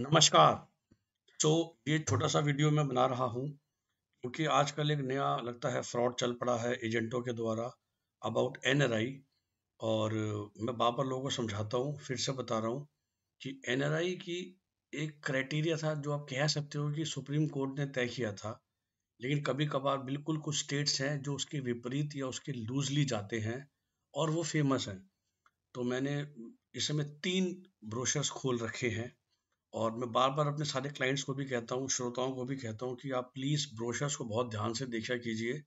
नमस्कार तो ये छोटा सा वीडियो मैं बना रहा हूँ क्योंकि आजकल एक नया लगता है फ्रॉड चल पड़ा है एजेंटों के द्वारा अबाउट एन और मैं बार बार लोगों को समझाता हूँ फिर से बता रहा हूँ कि एन की एक क्राइटेरिया था जो आप कह सकते हो कि सुप्रीम कोर्ट ने तय किया था लेकिन कभी कभार बिल्कुल कुछ स्टेट्स हैं जो उसके विपरीत या उसके लूजली जाते हैं और वो फेमस हैं तो मैंने इस समय तीन ब्रोशर्स खोल रखे हैं और मैं बार बार अपने सारे क्लाइंट्स को भी कहता हूँ श्रोताओं को भी कहता हूँ कि आप प्लीज़ ब्रोशर्स को बहुत ध्यान से देखा कीजिए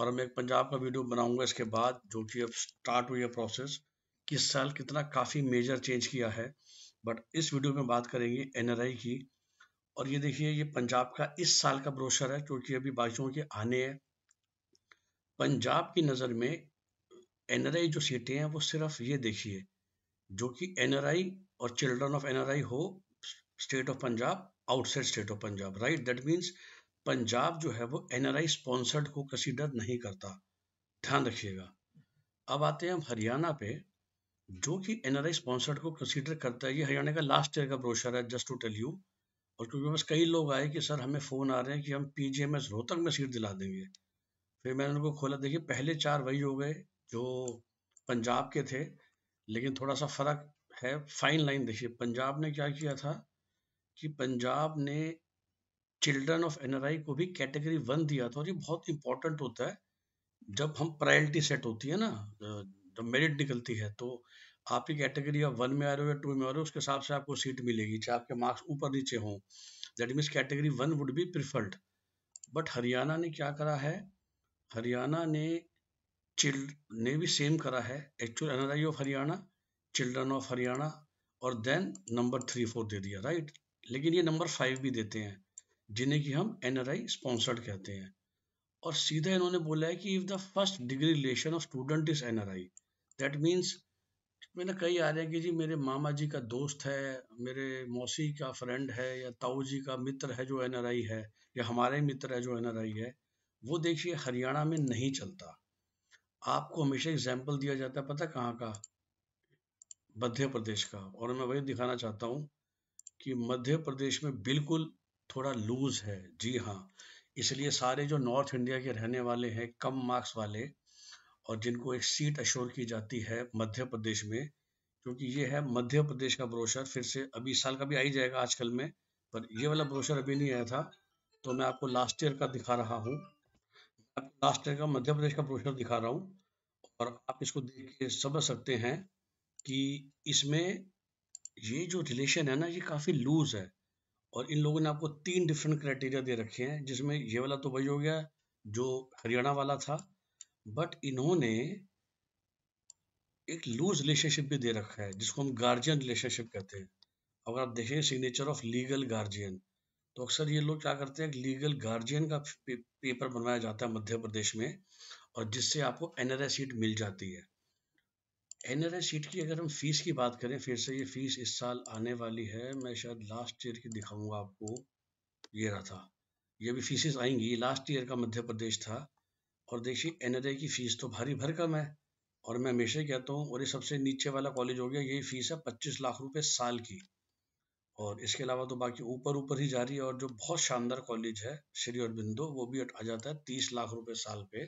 और मैं एक पंजाब का वीडियो बनाऊंगा इसके बाद जो कि अब स्टार्ट हुई है प्रोसेस कि इस साल कितना काफ़ी मेजर चेंज किया है बट इस वीडियो में बात करेंगे एन की और ये देखिए ये पंजाब का इस साल का ब्रोशर है क्योंकि अभी बारिशों के आने हैं पंजाब की नज़र में एन जो सीटें हैं वो सिर्फ ये देखिए जो कि एन और चिल्ड्रन ऑफ एन हो state of Punjab outside state of Punjab right that means Punjab जो है वो एन आर आई स्पॉन्सर्ड को कंसिडर नहीं करता ध्यान रखिएगा अब आते हैं हम हरियाणा पे जो कि एन आर आई स्पॉन्सर्ड को कंसिडर करता है ये हरियाणा का लास्ट ईयर का ब्रोशर है जस्ट टू टेल यू और क्योंकि बस कई लोग आए कि सर हमें फ़ोन आ रहे हैं कि हम P G M S Rohtak में सीट दिला देंगे फिर मैंने उनको खोला देखिए पहले चार वही हो गए जो पंजाब के थे लेकिन थोड़ा सा फ़र्क है फाइन लाइन देखिए पंजाब ने क्या किया था कि पंजाब ने चिल्ड्रन ऑफ एनआरआई को भी कैटेगरी वन दिया था और ये बहुत इंपॉर्टेंट होता है जब हम प्रायोरिटी सेट होती है ना जब मेरिट निकलती है तो आपकी कैटेगरी आप वन में आ रहे हो या टू में आ रहे हो उसके हिसाब से आपको सीट मिलेगी चाहे आपके मार्क्स ऊपर नीचे हों that means category one would be preferred but Haryana ने क्या करा है हरियाणा ने चिल्ड ने भी सेम करा है actual NRI of Haryana children of Haryana और देन नंबर थ्री फोर दे दिया राइट लेकिन ये नंबर फाइव भी देते हैं जिन्हें कि हम एन आर आई स्पॉन्सर्ड कहते हैं और सीधा इन्होंने बोला है कि if the first degree relation of student is N R I that means मैंने कई आ रहे हैं कि जी मेरे मामा जी का दोस्त है मेरे मौसी का फ्रेंड है या ताऊ जी का मित्र है जो एन आर आई है या हमारे मित्र है जो एन आर आई है वो देखिए हरियाणा में नहीं चलता आपको हमेशा एग्जाम्पल दिया जाता है पता कहाँ का मध्य प्रदेश का और मैं वही दिखाना चाहता हूँ कि मध्य प्रदेश में बिल्कुल थोड़ा लूज है जी हाँ इसलिए सारे जो नॉर्थ इंडिया के रहने वाले हैं कम मार्क्स वाले और जिनको एक सीट अश्योर की जाती है मध्य प्रदेश में क्योंकि ये है मध्य प्रदेश का ब्रोशर फिर से अभी साल का भी आ ही जाएगा आजकल में पर ये वाला ब्रोशर अभी नहीं आया था तो मैं आपको लास्ट ईयर का दिखा रहा हूँ लास्ट ईयर का मध्य प्रदेश का ब्रोशर दिखा रहा हूँ और आप इसको देख के समझ सकते हैं कि इसमें ये जो रिलेशन है ना ये काफ़ी लूज है और इन लोगों ने आपको तीन डिफरेंट क्राइटेरिया दे रखे हैं जिसमें ये वाला तो वही हो गया जो हरियाणा वाला था बट इन्होंने एक लूज रिलेशनशिप भी दे रखा है जिसको हम गार्जियन रिलेशनशिप कहते हैं अगर आप देखें सिग्नेचर ऑफ लीगल गार्जियन तो अक्सर ये लोग क्या करते हैं लीगल गार्जियन का पेपर बनवाया जाता है मध्य प्रदेश में और जिससे आपको एन सीट मिल जाती है एन सीट की अगर हम फीस की बात करें फिर से ये फीस इस साल आने वाली है मैं शायद लास्ट ईयर की दिखाऊंगा आपको ये रहा था ये भी फीसेस आएंगी लास्ट ईयर का मध्य प्रदेश था और देखिए एन की फ़ीस तो भारी भरकम है और मैं हमेशा कहता हूँ और ये सबसे नीचे वाला कॉलेज हो गया यही फ़ीस है पच्चीस लाख रुपये साल की और इसके अलावा तो बाकी ऊपर ऊपर ही जा रही है और जो बहुत शानदार कॉलेज है श्री और बिंदु वो भी आ जाता है तीस लाख रुपये साल पे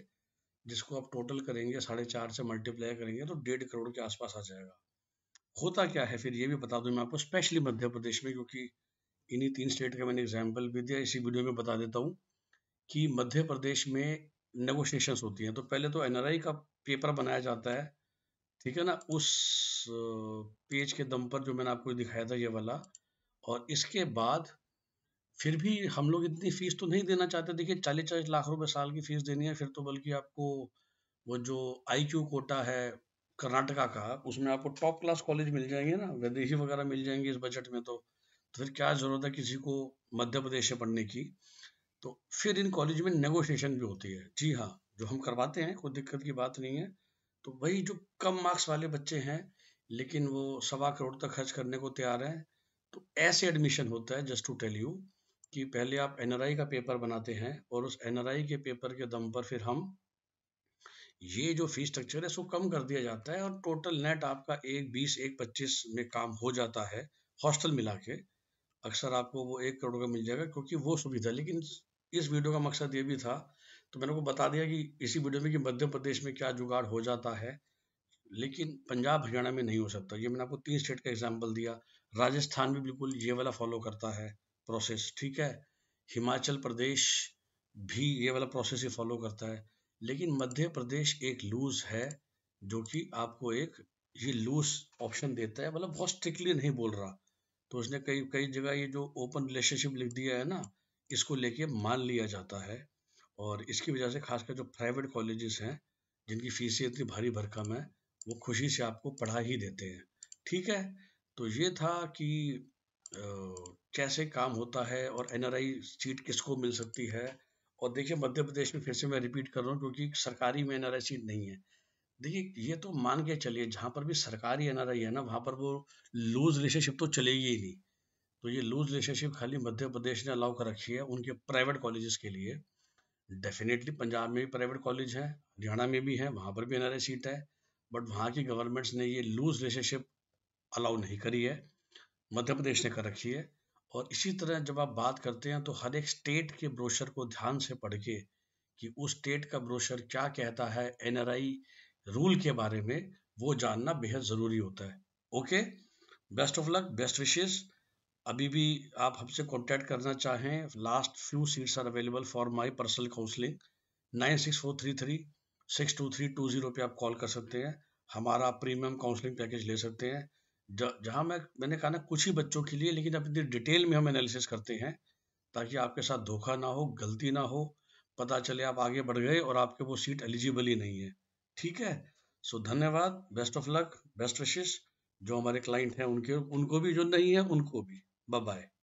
जिसको आप टोटल करेंगे साढ़े चार से मल्टीप्लाई करेंगे तो डेढ़ करोड़ के आसपास आ जाएगा होता क्या है फिर ये भी बता दूं मैं आपको स्पेशली मध्य प्रदेश में क्योंकि इन्हीं तीन स्टेट का मैंने एग्जाम्पल भी दिया इसी वीडियो में बता देता हूँ कि मध्य प्रदेश में नेगोशिएशंस होती हैं तो पहले तो एन का पेपर बनाया जाता है ठीक है ना उस पेज के दम पर जो मैंने आपको दिखाया था ये वाला और इसके बाद फिर भी हम लोग इतनी फीस तो नहीं देना चाहते देखिए चालीस चालीस लाख रुपए साल की फीस देनी है फिर तो बल्कि आपको वो जो आई क्यू कोटा है कर्नाटका का उसमें आपको टॉप क्लास कॉलेज मिल जाएंगे ना विदेशी वगैरह मिल जाएंगे इस बजट में तो तो फिर क्या ज़रूरत है किसी को मध्य प्रदेश से पढ़ने की तो फिर इन कॉलेज में नेगोशिएशन भी होती है जी हाँ जो हम करवाते हैं कोई दिक्कत की बात नहीं है तो वही जो कम मार्क्स वाले बच्चे हैं लेकिन वो सवा करोड़ तक खर्च करने को तैयार हैं तो ऐसे एडमिशन होता है जस्ट टू टेल यू कि पहले आप एनआरआई का पेपर बनाते हैं और उस एनआरआई के पेपर के दम पर फिर हम ये जो फीस स्ट्रक्चर है इसको कम कर दिया जाता है और टोटल नेट आपका एक बीस एक पच्चीस में काम हो जाता है हॉस्टल मिला के अक्सर आपको वो एक करोड़ का मिल जाएगा क्योंकि वो सुविधा लेकिन इस वीडियो का मकसद ये भी था तो मैंने को बता दिया कि इसी वीडियो में कि मध्य प्रदेश में क्या जुगाड़ हो जाता है लेकिन पंजाब हरियाणा में नहीं हो सकता ये मैंने आपको तीन स्टेट का एग्जाम्पल दिया राजस्थान भी बिल्कुल ये वाला फॉलो करता है प्रोसेस ठीक है हिमाचल प्रदेश भी ये वाला प्रोसेस ही फॉलो करता है लेकिन मध्य प्रदेश एक लूज है जो कि आपको एक ये लूज ऑप्शन देता है मतलब बहुत स्ट्रिक्टली नहीं बोल रहा तो उसने कई कई जगह ये जो ओपन रिलेशनशिप लिख दिया है ना इसको लेके मान लिया जाता है और इसकी वजह से खासकर जो प्राइवेट कॉलेजेस हैं जिनकी फीसें इतनी भारी भरकम है वो खुशी से आपको पढ़ा ही देते हैं ठीक है तो ये था कि कैसे काम होता है और आई सीट किसको मिल सकती है और देखिए मध्य प्रदेश में फिर से मैं रिपीट कर रहा हूँ क्योंकि सरकारी में आई सीट नहीं है देखिए ये तो मान के चलिए जहाँ पर भी सरकारी आई है ना वहाँ पर वो लूज रिलेशनशिप तो चलेगी ही नहीं तो ये लूज रिलेशनशिप खाली मध्य प्रदेश ने अलाउ कर रखी है उनके प्राइवेट कॉलेजेस के लिए डेफिनेटली पंजाब में भी प्राइवेट कॉलेज है हरियाणा में भी है वहाँ पर भी आई सीट है बट वहाँ की गवर्नमेंट्स ने ये लूज रिलेशनशिप अलाउ नहीं करी है मध्य प्रदेश ने कर रखी है और इसी तरह जब आप बात करते हैं तो हर एक स्टेट के ब्रोशर को ध्यान से पढ़ के कि उस स्टेट का ब्रोशर क्या कहता है एन रूल के बारे में वो जानना बेहद ज़रूरी होता है okay best of luck best wishes अभी भी आप हमसे कॉन्टैक्ट करना चाहें last few seats are available for my personal counselling nine six four three three six two three two zero पे आप कॉल कर सकते हैं हमारा प्रीमियम काउंसलिंग पैकेज ले सकते हैं जहाँ मैं मैंने कहा ना कुछ ही बच्चों के लिए लेकिन अब इतनी डिटेल में हम एनालिसिस करते हैं ताकि आपके साथ धोखा ना हो गलती ना हो पता चले आप आगे बढ़ गए और आपके वो सीट एलिजिबल ही नहीं है ठीक है सो धन्यवाद best of luck best wishes जो हमारे क्लाइंट हैं उनके उनको भी जो नहीं है उनको भी बाय